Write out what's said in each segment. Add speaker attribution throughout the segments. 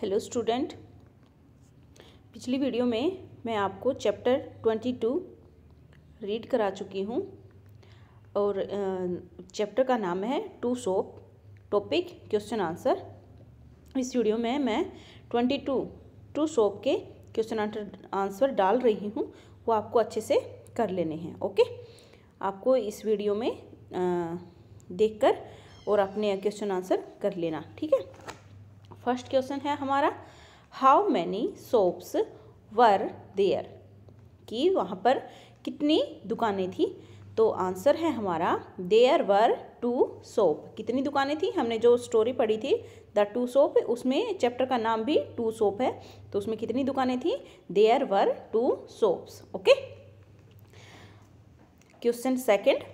Speaker 1: hello student पिछली video में मैं आपको चैप्टर ट्वेंटी टू रीड करा चुकी हूँ और चैप्टर का नाम है two shop topic question answer इस वीडियो में मैं ट्वेंटी टू टू सोप के क्वेश्चन आंसर डाल रही हूँ वो आपको अच्छे से कर लेने हैं ओके आपको इस वीडियो में देखकर और अपने क्वेश्चन आंसर कर लेना ठीक है फर्स्ट क्वेश्चन है हमारा how many shops were there कि वहाँ पर कितनी दुकानें थी तो आंसर है हमारा देयर वर टू सोप कितनी दुकानें थी हमने जो स्टोरी पढ़ी थी द टू सोप उसमें चैप्टर का नाम भी टू सोप है तो उसमें कितनी दुकानें थी there were two shops okay question second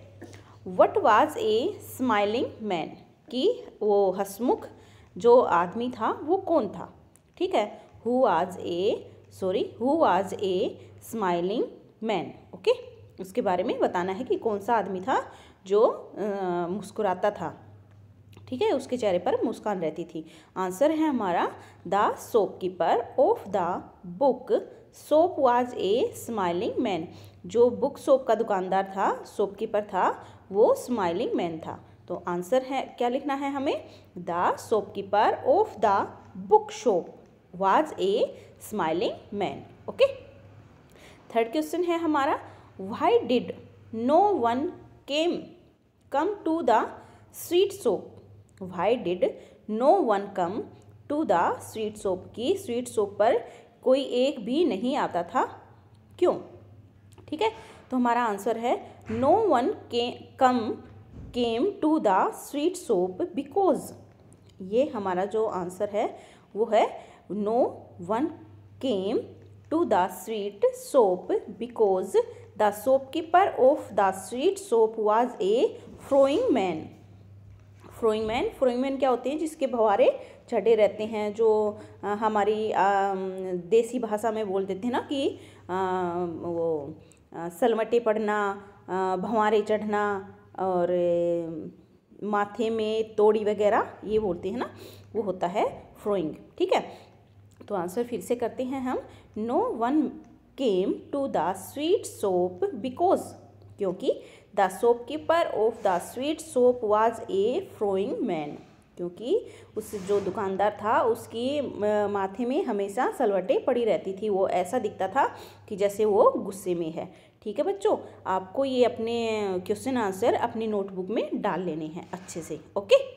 Speaker 1: what was a smiling man कि वो हसमुख जो आदमी था वो कौन था ठीक है हु आज ए सॉरी हु आज़ ए स्माइलिंग मैन ओके उसके बारे में बताना है कि कौन सा आदमी था जो आ, मुस्कुराता था ठीक है उसके चेहरे पर मुस्कान रहती थी आंसर है हमारा the shopkeeper of the book shop was a smiling man जो बुक सोप का दुकानदार था सोप कीपर था वो स्माइलिंग मैन था तो आंसर है क्या लिखना है हमें the shopkeeper of the book shop was a smiling man okay third question है हमारा why did no one came come to the sweet shop why did no one come to the sweet shop की sweet shop पर कोई एक भी नहीं आता था क्यों ठीक है तो हमारा आंसर है नो वन के come came to the sweet shop because ये हमारा जो आंसर है वो है no one came to the sweet shop because the shopkeeper of the sweet shop was a frowning man frowning man frowning man क्या होते हैं जिसके भवारे चढ़े रहते हैं जो आ, हमारी आ, देसी भाषा में बोल देते हैं ना कि आ, वो सलमटे पढ़ना भंवारे चढ़ना और माथे में तोड़ी वगैरह ये बोलते हैं ना वो होता है फ्रोइंग ठीक है तो आंसर फिर से करते हैं हम no one came to the sweet shop because क्योंकि the shopkeeper of the sweet shop was a frowning man क्योंकि उस जो दुकानदार था उसकी माथे में हमेशा सलवटें पड़ी रहती थी वो ऐसा दिखता था कि जैसे वो गुस्से में है ठीक है बच्चों आपको ये अपने क्वेश्चन आंसर अपनी नोटबुक में डाल लेने हैं अच्छे से ओके